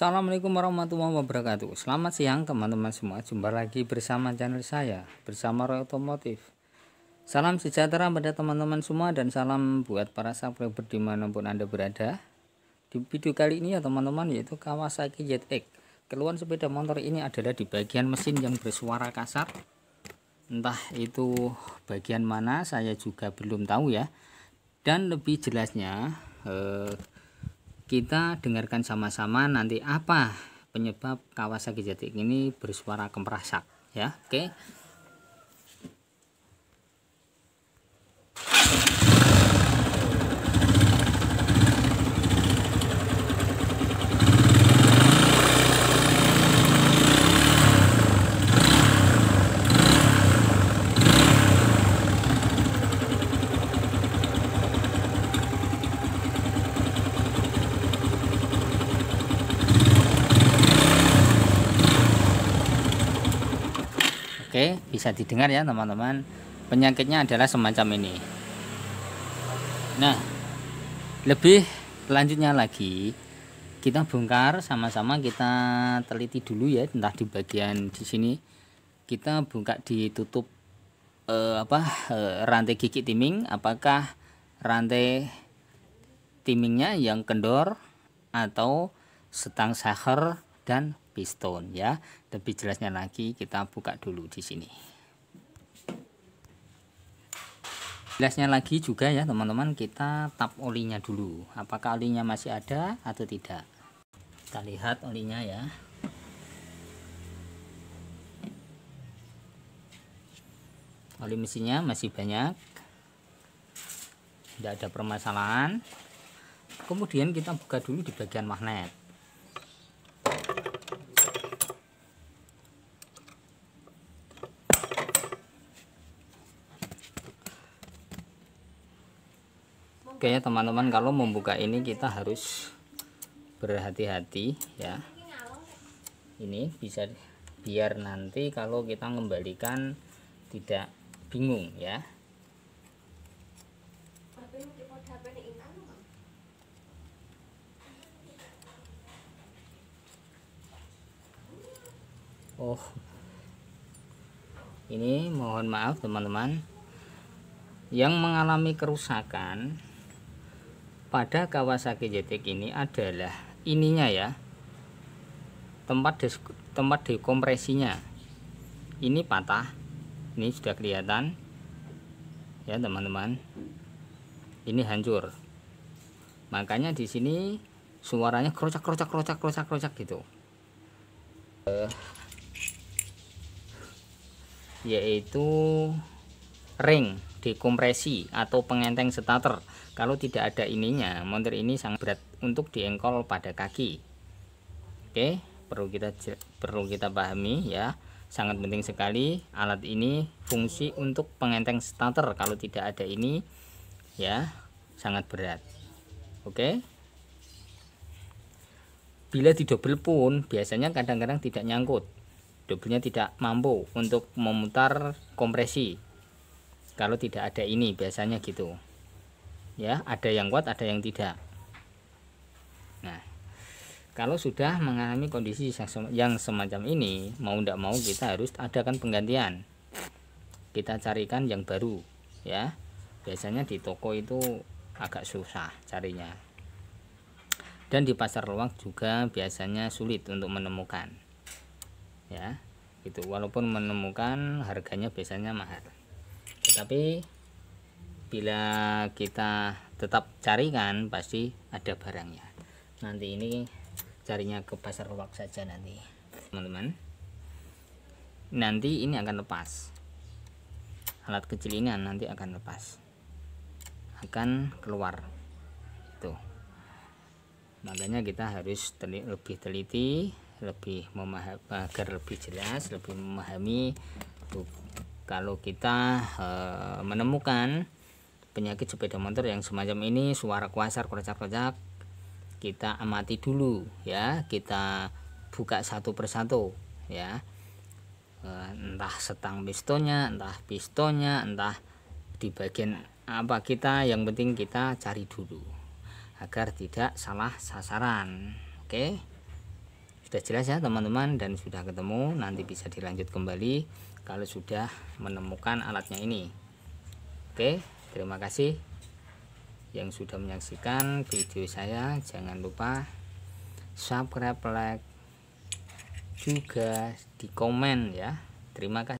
Assalamualaikum warahmatullahi wabarakatuh Selamat siang teman-teman semua Jumpa lagi bersama channel saya Bersama Roy Otomotif Salam sejahtera pada teman-teman semua Dan salam buat para subscriber dimanapun anda berada Di video kali ini ya teman-teman Yaitu Kawasaki ZX Keluhan sepeda motor ini adalah di bagian mesin yang bersuara kasar Entah itu bagian mana saya juga belum tahu ya Dan lebih jelasnya eh, kita dengarkan sama-sama nanti apa penyebab Kawasaki Jatik ini bersuara kemerasak ya. Oke. Oke, bisa didengar ya teman-teman. Penyakitnya adalah semacam ini. Nah, lebih lanjutnya lagi kita bongkar sama-sama kita teliti dulu ya entah di bagian di sini kita buka ditutup eh, apa eh, rantai gigi timing apakah rantai timingnya yang kendor atau setang saher dan piston ya. Lebih jelasnya lagi kita buka dulu di sini. Jelasnya lagi juga ya teman-teman kita tap olinya dulu. Apakah olinya masih ada atau tidak? Kita lihat olinya ya. oli mesinnya masih banyak tidak ada permasalahan kemudian kita buka dulu di bagian magnet oke ya teman-teman kalau membuka ini kita harus berhati-hati ya ini bisa biar nanti kalau kita mengembalikan tidak bingung ya Oh ini mohon maaf teman-teman yang mengalami kerusakan pada Kawasaki JTX ini adalah ininya ya tempat di, tempat dekompresinya ini patah ini sudah kelihatan ya teman-teman ini hancur makanya di sini suaranya krocak krocak krocak krocak krocak gitu eh, yaitu ring dekompresi atau pengenteng starter kalau tidak ada ininya montir ini sangat berat untuk diengkol pada kaki oke perlu kita perlu kita pahami ya sangat penting sekali alat ini fungsi untuk pengenteng starter kalau tidak ada ini ya sangat berat oke bila didobel pun biasanya kadang-kadang tidak nyangkut dobelnya tidak mampu untuk memutar kompresi kalau tidak ada ini biasanya gitu ya ada yang kuat ada yang tidak nah kalau sudah mengalami kondisi yang semacam ini mau tidak mau kita harus adakan penggantian kita carikan yang baru ya biasanya di toko itu agak susah carinya dan di pasar luak juga biasanya sulit untuk menemukan ya itu walaupun menemukan harganya biasanya mahal tetapi bila kita tetap cari kan pasti ada barangnya nanti ini carinya ke pasar luwak saja nanti teman-teman nanti ini akan lepas alat kecil ini nanti akan lepas akan keluar itu makanya kita harus teli lebih teliti lebih memahami agar lebih jelas lebih memahami kalau kita e, menemukan penyakit sepeda motor yang semacam ini suara kuasar kocak-kocak kita amati dulu ya kita buka satu persatu ya eh, entah setang pistonnya entah pistonnya entah di bagian apa kita yang penting kita cari dulu agar tidak salah sasaran oke okay? sudah jelas ya teman-teman dan sudah ketemu nanti bisa dilanjut kembali kalau sudah menemukan alatnya ini oke terima kasih yang sudah menyaksikan video saya jangan lupa subscribe like juga di komen ya terima kasih